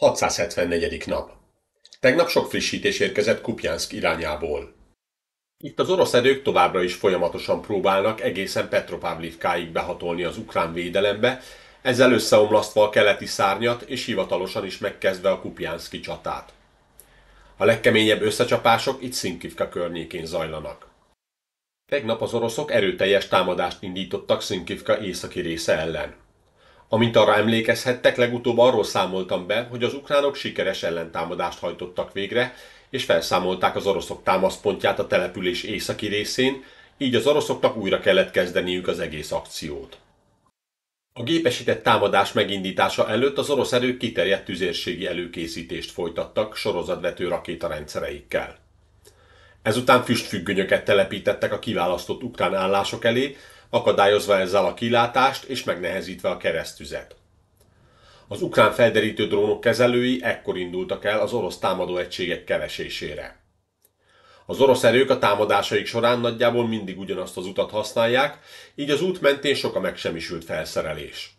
674. nap. Tegnap sok frissítés érkezett Kupjánszk irányából. Itt az orosz erők továbbra is folyamatosan próbálnak egészen Petropavlivkáig behatolni az ukrán védelembe, ezzel összeomlasztva a keleti szárnyat és hivatalosan is megkezdve a Kupjánszki csatát. A legkeményebb összecsapások itt Szinkivka környékén zajlanak. Tegnap az oroszok erőteljes támadást indítottak Szinkivka északi része ellen. Amint arra emlékezhettek, legutóbb arról számoltam be, hogy az ukránok sikeres ellentámadást hajtottak végre, és felszámolták az oroszok támaszpontját a település északi részén, így az oroszoknak újra kellett kezdeniük az egész akciót. A gépesített támadás megindítása előtt az orosz erők kiterjedt tüzérségi előkészítést folytattak sorozatvető rakétarendszereikkel. Ezután füstfüggönyöket telepítettek a kiválasztott ukrán állások elé, akadályozva ezzel a kilátást és megnehezítve a keresztüzet. Az ukrán felderítő drónok kezelői ekkor indultak el az orosz támadó egységek keresésére. Az orosz erők a támadásaik során nagyjából mindig ugyanazt az utat használják, így az út mentén sok a megsemmisült felszerelés.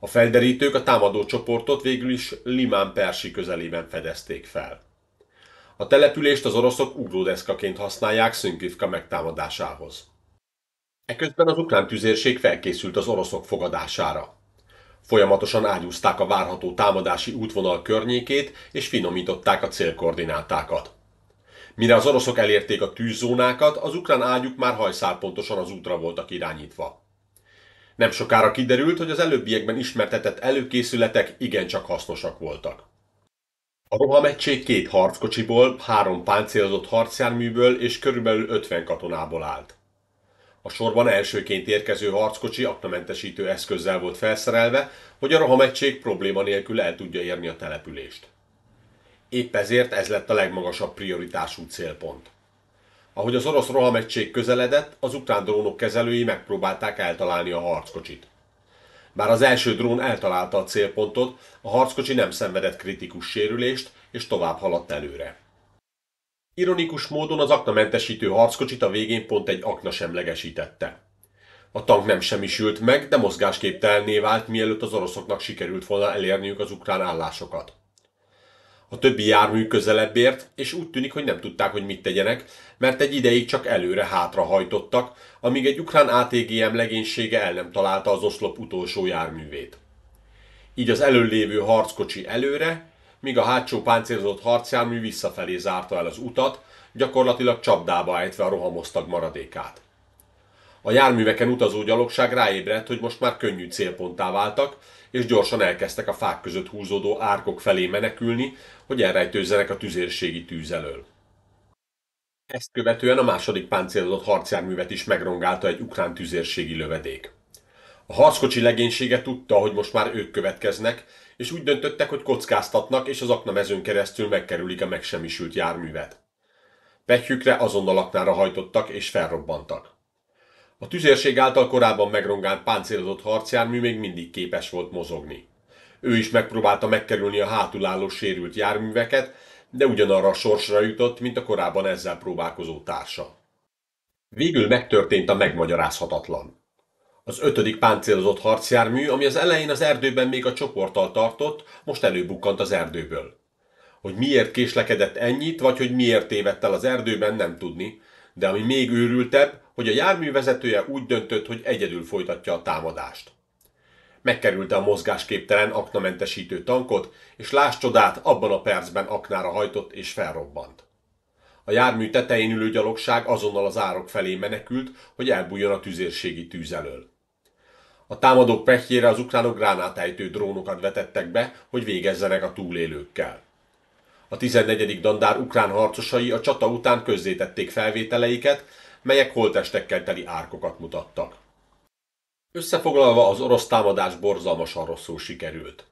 A felderítők a támadó csoportot végül is Limán Persi közelében fedezték fel. A települést az oroszok ugródeszkaként használják Szünkivka megtámadásához. Eközben az ukrán tüzérség felkészült az oroszok fogadására. Folyamatosan ágyúzták a várható támadási útvonal környékét, és finomították a célkoordinátákat. Mire az oroszok elérték a tűzzónákat, az ukrán ágyuk már hajszálpontosan az útra voltak irányítva. Nem sokára kiderült, hogy az előbbiekben ismertetett előkészületek igencsak hasznosak voltak. A rohamegység két harckocsiból, három páncélozott harcjárműből és körülbelül 50 katonából állt. A sorban elsőként érkező harckocsi aknamentesítő eszközzel volt felszerelve, hogy a rohamegység probléma nélkül el tudja érni a települést. Épp ezért ez lett a legmagasabb prioritású célpont. Ahogy az orosz rohamegység közeledett, az ukrán drónok kezelői megpróbálták eltalálni a harckocsit. Bár az első drón eltalálta a célpontot, a harckocsi nem szenvedett kritikus sérülést, és tovább haladt előre. Ironikus módon az aknamentesítő harckocsit a végén pont egy akna semlegesítette. A tank nem semmisült meg, de mozgásképtelenné vált, mielőtt az oroszoknak sikerült volna elérniük az ukrán állásokat. A többi jármű közelebb ért, és úgy tűnik, hogy nem tudták, hogy mit tegyenek, mert egy ideig csak előre-hátra hajtottak, amíg egy ukrán ATGM legénysége el nem találta az oszlop utolsó járművét. Így az előlévő harckocsi előre, míg a hátsó páncélzott harcjármű visszafelé zárta el az utat, gyakorlatilag csapdába ejtve a rohamosztag maradékát. A járműveken utazó gyalogság ráébredt, hogy most már könnyű célponttá váltak, és gyorsan elkezdtek a fák között húzódó árkok felé menekülni, hogy elrejtőzzenek a tüzérségi tűz elől. Ezt követően a második páncélozott harcjárművet is megrongálta egy ukrán tüzérségi lövedék. A harckocsi legénysége tudta, hogy most már ők következnek, és úgy döntöttek, hogy kockáztatnak, és az aknamezőn keresztül megkerülik a megsemmisült járművet. Pekjükre azonnal aknára hajtottak, és felrobbantak. A tüzérség által korábban megrongált páncélozott harcjármű még mindig képes volt mozogni. Ő is megpróbálta megkerülni a hátulálló sérült járműveket, de ugyanarra a sorsra jutott, mint a korábban ezzel próbálkozó társa. Végül megtörtént a megmagyarázhatatlan. Az ötödik páncélozott harcjármű, ami az elején az erdőben még a csoporttal tartott, most előbukkant az erdőből. Hogy miért késlekedett ennyit, vagy hogy miért tévedt el az erdőben, nem tudni, de ami még őrültebb, hogy a jármű vezetője úgy döntött, hogy egyedül folytatja a támadást. Megkerülte a mozgásképtelen aknamentesítő tankot, és láss csodát, abban a percben aknára hajtott és felrobbant. A jármű tetején ülő gyalogság azonnal az árok felé menekült, hogy elbújjon a tüzérségi tűz elől. A támadók pehjére az ukránok gránátejtő drónokat vetettek be, hogy végezzenek a túlélőkkel. A 14. dandár ukrán harcosai a csata után közzétették felvételeiket, melyek holtestekkel teli árkokat mutattak. Összefoglalva az orosz támadás borzalmasan rosszul sikerült.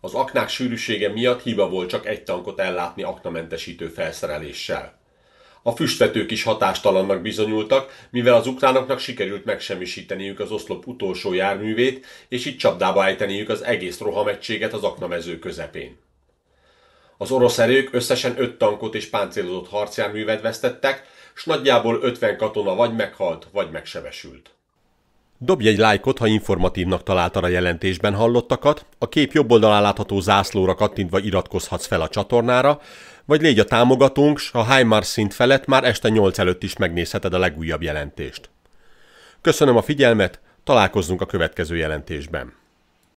Az aknák sűrűsége miatt hiba volt csak egy tankot ellátni aknamentesítő felszereléssel. A füstvetők is hatástalannak bizonyultak, mivel az ukránoknak sikerült megsemmisíteniük az oszlop utolsó járművét, és így csapdába ejteniük az egész rohamegységet az aknamező közepén. Az orosz erők összesen 5 tankot és páncélozott harcjárművet vesztettek, s nagyjából 50 katona vagy meghalt, vagy megsebesült. Dobj egy lájkot, ha informatívnak találtad a jelentésben hallottakat, a kép jobb oldalán látható zászlóra kattintva iratkozhatsz fel a csatornára, vagy légy a támogatónk, s a HIMARS szint felett már este 8 előtt is megnézheted a legújabb jelentést. Köszönöm a figyelmet, találkozzunk a következő jelentésben.